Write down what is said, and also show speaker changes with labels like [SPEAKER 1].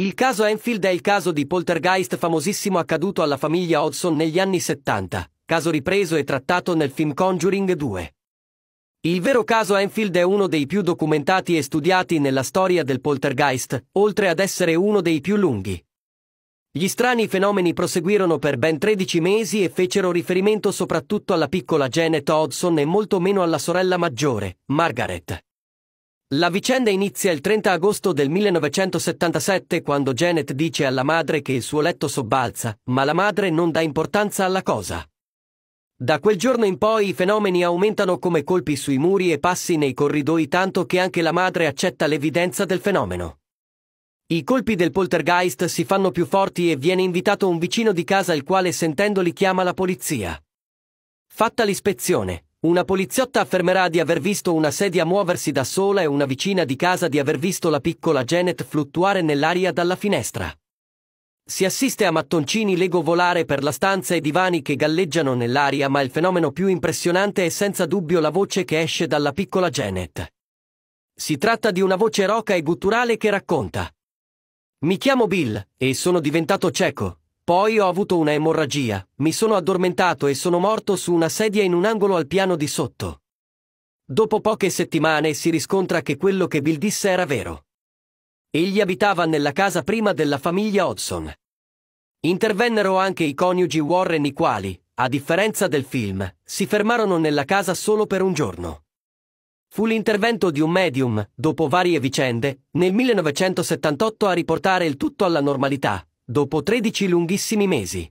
[SPEAKER 1] Il caso Enfield è il caso di poltergeist famosissimo accaduto alla famiglia Hodgson negli anni 70, caso ripreso e trattato nel film Conjuring 2. Il vero caso Enfield è uno dei più documentati e studiati nella storia del poltergeist, oltre ad essere uno dei più lunghi. Gli strani fenomeni proseguirono per ben 13 mesi e fecero riferimento soprattutto alla piccola Janet Hodgson e molto meno alla sorella maggiore, Margaret. La vicenda inizia il 30 agosto del 1977 quando Janet dice alla madre che il suo letto sobbalza, ma la madre non dà importanza alla cosa. Da quel giorno in poi i fenomeni aumentano come colpi sui muri e passi nei corridoi tanto che anche la madre accetta l'evidenza del fenomeno. I colpi del poltergeist si fanno più forti e viene invitato un vicino di casa il quale sentendoli chiama la polizia. Fatta l'ispezione, una poliziotta affermerà di aver visto una sedia muoversi da sola e una vicina di casa di aver visto la piccola Janet fluttuare nell'aria dalla finestra. Si assiste a mattoncini lego volare per la stanza e divani che galleggiano nell'aria, ma il fenomeno più impressionante è senza dubbio la voce che esce dalla piccola Janet. Si tratta di una voce roca e gutturale che racconta. Mi chiamo Bill e sono diventato cieco. Poi ho avuto una emorragia, mi sono addormentato e sono morto su una sedia in un angolo al piano di sotto. Dopo poche settimane si riscontra che quello che Bill disse era vero. Egli abitava nella casa prima della famiglia Hodson. Intervennero anche i coniugi Warren i quali, a differenza del film, si fermarono nella casa solo per un giorno. Fu l'intervento di un medium, dopo varie vicende, nel 1978 a riportare il tutto alla normalità, dopo 13 lunghissimi mesi.